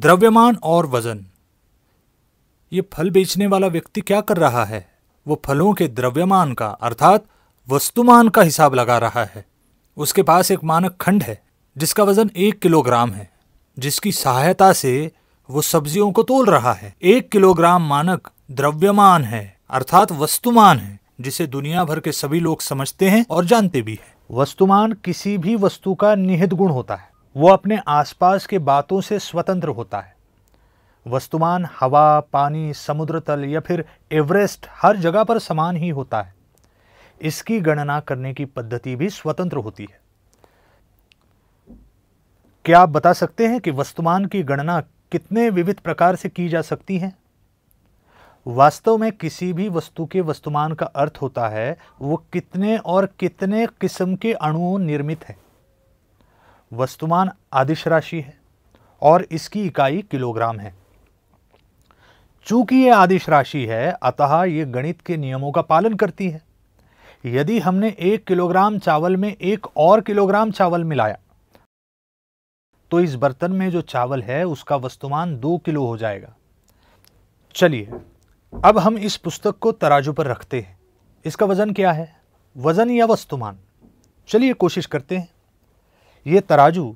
द्रव्यमान और वजन ये फल बेचने वाला व्यक्ति क्या कर रहा है वो फलों के द्रव्यमान का अर्थात वस्तुमान का हिसाब लगा रहा है उसके पास एक मानक खंड है जिसका वजन एक किलोग्राम है जिसकी सहायता से वो सब्जियों को तोल रहा है एक किलोग्राम मानक द्रव्यमान है अर्थात वस्तुमान है जिसे दुनिया भर के सभी लोग समझते हैं और जानते भी हैं वस्तुमान किसी भी वस्तु का निहित गुण होता है वो अपने आसपास के बातों से स्वतंत्र होता है वस्तुमान हवा पानी समुद्र तल या फिर एवरेस्ट हर जगह पर समान ही होता है इसकी गणना करने की पद्धति भी स्वतंत्र होती है क्या आप बता सकते हैं कि वस्तुमान की गणना कितने विविध प्रकार से की जा सकती है वास्तव में किसी भी वस्तु के वस्तुमान का अर्थ होता है वो कितने और कितने किस्म के अणुओं निर्मित है वस्तुमान आदिश राशि है और इसकी इकाई किलोग्राम है चूंकि ये आदिश राशि है अतः ये गणित के नियमों का पालन करती है यदि हमने एक किलोग्राम चावल में एक और किलोग्राम चावल मिलाया तो इस बर्तन में जो चावल है उसका वस्तुमान दो किलो हो जाएगा चलिए अब हम इस पुस्तक को तराजू पर रखते हैं इसका वजन क्या है वजन या वस्तुमान चलिए कोशिश करते हैं ये तराजू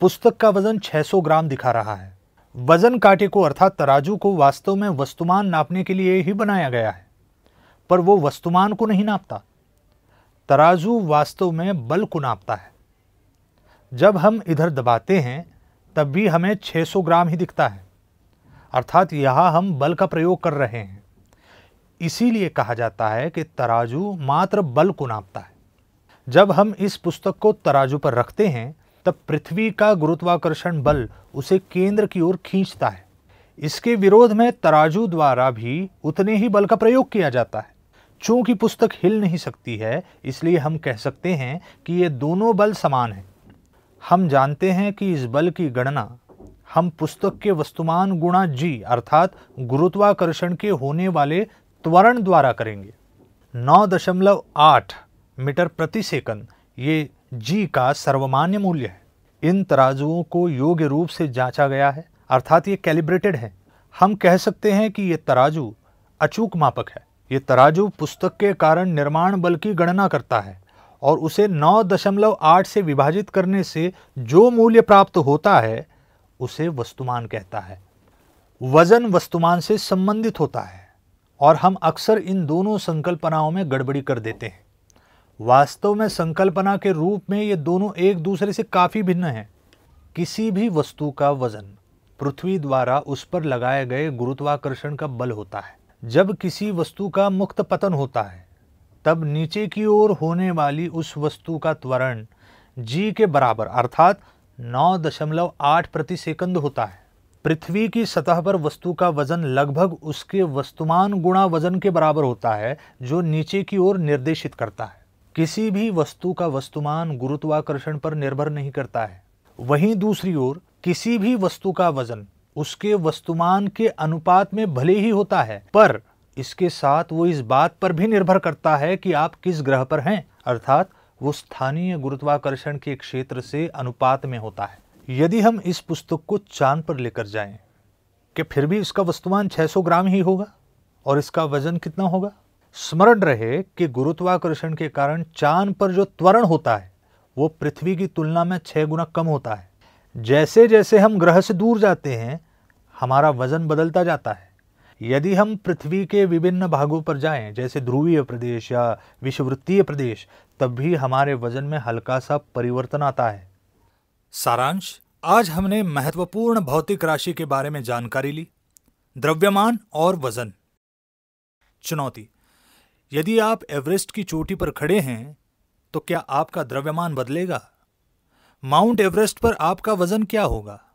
पुस्तक का वजन 600 ग्राम दिखा रहा है वजन कांटे को अर्थात तराजू को वास्तव में वस्तुमान नापने के लिए ही बनाया गया है पर वो वस्तुमान को नहीं नापता तराजू वास्तव में बल को नापता है जब हम इधर दबाते हैं तब भी हमें 600 ग्राम ही दिखता है अर्थात यहाँ हम बल का प्रयोग कर रहे हैं इसीलिए कहा जाता है कि तराजू मात्र बल को नापता है जब हम इस पुस्तक को तराजू पर रखते हैं तब पृथ्वी का गुरुत्वाकर्षण बल उसे केंद्र की ओर खींचता है इसके विरोध में तराजू द्वारा भी उतने ही बल का प्रयोग किया जाता है चूंकि पुस्तक हिल नहीं सकती है इसलिए हम कह सकते हैं कि ये दोनों बल समान हैं हम जानते हैं कि इस बल की गणना हम पुस्तक के वस्तुमान गुणा जी अर्थात गुरुत्वाकर्षण के होने वाले त्वरण द्वारा करेंगे नौ दशमलव आठ मीटर प्रति सेकंड ये जी का सर्वमान्य मूल्य है इन तराजुओं को योग्य रूप से जांचा गया है अर्थात ये कैलिब्रेटेड है हम कह सकते हैं कि ये तराजू अचूक मापक है ये तराजू पुस्तक के कारण निर्माण बल की गणना करता है और उसे 9.8 से विभाजित करने से जो मूल्य प्राप्त होता है उसे वस्तुमान कहता है वजन वस्तुमान से संबंधित होता है और हम अक्सर इन दोनों संकल्पनाओं में गड़बड़ी कर देते हैं वास्तव में संकल्पना के रूप में ये दोनों एक दूसरे से काफ़ी भिन्न हैं किसी भी वस्तु का वजन पृथ्वी द्वारा उस पर लगाए गए गुरुत्वाकर्षण का बल होता है जब किसी वस्तु का मुक्त पतन होता है तब नीचे की ओर होने वाली उस वस्तु का त्वरण जी के बराबर अर्थात 9.8 प्रति सेकंड होता है पृथ्वी की सतह पर वस्तु का वजन लगभग उसके वस्तुमान गुणा वजन के बराबर होता है जो नीचे की ओर निर्देशित करता है किसी भी वस्तु का वस्तुमान गुरुत्वाकर्षण पर निर्भर नहीं करता है वहीं दूसरी ओर किसी भी वस्तु का वजन उसके वस्तुमान के अनुपात में भले ही होता है पर इसके साथ वो इस बात पर भी निर्भर करता है कि आप किस ग्रह पर हैं अर्थात वो स्थानीय गुरुत्वाकर्षण के क्षेत्र से अनुपात में होता है यदि हम इस पुस्तक को चांद पर लेकर जाएं कि फिर भी इसका वस्तुमान 600 ग्राम ही होगा और इसका वजन कितना होगा स्मरण रहे कि गुरुत्वाकर्षण के कारण चांद पर जो त्वरण होता है वो पृथ्वी की तुलना में छः गुना कम होता है जैसे जैसे हम ग्रह से दूर जाते हैं हमारा वजन बदलता जाता है यदि हम पृथ्वी के विभिन्न भागों पर जाएं जैसे ध्रुवीय प्रदेश या विश्ववृत्तीय प्रदेश तब भी हमारे वजन में हल्का सा परिवर्तन आता है सारांश आज हमने महत्वपूर्ण भौतिक राशि के बारे में जानकारी ली द्रव्यमान और वजन चुनौती यदि आप एवरेस्ट की चोटी पर खड़े हैं तो क्या आपका द्रव्यमान बदलेगा माउंट एवरेस्ट पर आपका वजन क्या होगा